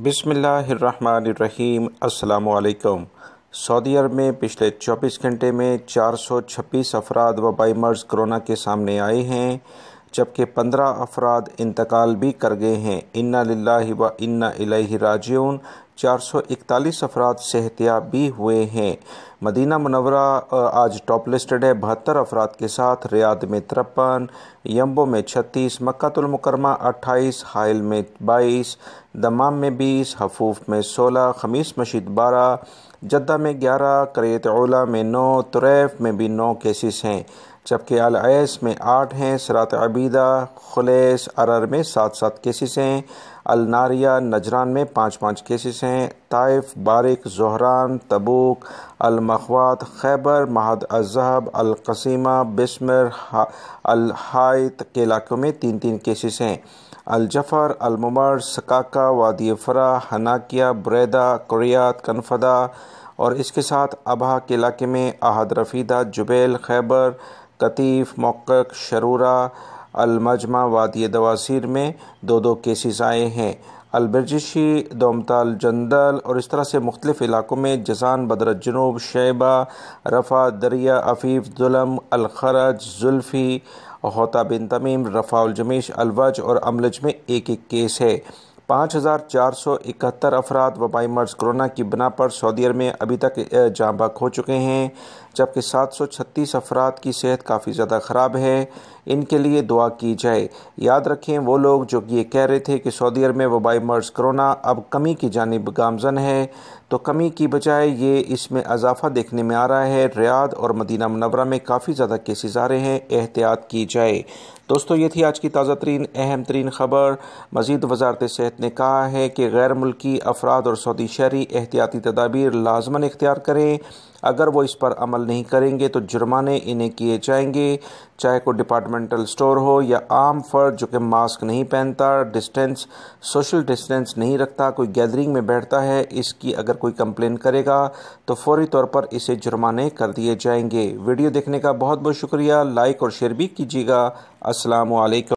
بسم اللہ الرحمن الرحیم السلام علیکم سعودی عرب میں پچھلے چوبیس گھنٹے میں چار سو چھبیس افراد و بائی مرض کرونا کے سامنے آئے ہیں جبکہ پندرہ افراد انتقال بھی کر گئے ہیں انا للہ و انا اللہ راجعون چار سو اکتالیس افراد صحت بھی ہوئے ہیں مدینہ منورہ آج ٹاپ لسٹڈ ہے بہتر افراد کے ساتھ ریاد میں ترپن یمبو میں چھتیس مکہ المکرمہ اٹھائیس حائل میں بائیس دمام میں بیس حفوف میں سولہ خمیس مشید بارہ جدہ میں گیارہ کریت اولا میں نو تریف میں بھی نو کیسز ہیں جبکہ العیس میں آٹھ ہیں سرات عبیدہ خلیس ارر میں سات سات کیسز ہیں الناریہ نجران میں پانچ پانچ کیسز ہیں طائف بارک زہران تبوک المخوات خیبر مہد الزہب القسیمہ بسمر الحائط کے علاقوں میں تین تین کیسز ہیں الجفر الممر سکاکہ وادی فرا حناکیہ بریدہ کریات کنفدا اور اس کے ساتھ ابہا کے علاقے میں احد رفیدہ جبیل خیبر قطیف موقق شرورہ المجمع وادی دواثیر میں دو دو کیسز آئے ہیں البرجشی دومتال جندل اور اس طرح سے مختلف علاقوں میں جزان بدر جنوب شیبہ رفا دریا افیف ظلم الخرج زلفی ہوتا بن تمیم رفا الجمیش الوج اور املج میں ایک ایک کیس ہے پانچ ہزار چار سو اکہتر افراد وبائی مرض کرونا کی بنا پر سعودی عرب میں ابھی تک جاں بک ہو چکے ہیں جبکہ سات سو چھتیس افراد کی صحت کافی زیادہ خراب ہے ان کے لیے دعا کی جائے یاد رکھیں وہ لوگ جو یہ کہہ رہے تھے کہ سعودی عرب میں وبائی مرض کرونا اب کمی کی جانب گامزن ہے تو کمی کی بجائے یہ اس میں اضافہ دیکھنے میں آ رہا ہے ریاض اور مدینہ منورہ میں کافی زیادہ کیسز آ رہے ہیں احتیاط کی جائے دوستو یہ تھی آج کی تازہ ترین اہم ترین خبر مزید وزارت صحت نے کہا ہے کہ غیر ملکی افراد اور سعودی شہری احتیاطی تدابیر لازماً اختیار کریں اگر وہ اس پر عمل نہیں کریں گے تو جرمانے انہیں کیے جائیں گے چاہے کوئی ڈپارٹمنٹل سٹور ہو یا عام فرد جو کہ ماسک نہیں پہنتا ڈسٹینس سوشل ڈسٹینس نہیں رکھتا کوئی گیدرنگ میں بیٹھتا ہے اس کی اگر کوئی کمپلین کرے گا تو فوری طور پر اسے جرمانے کر دیے جائیں گے ویڈیو دیکھنے کا بہت بہت شکریہ لائک اور شیئر بھی کیجیے گا السلام علیکم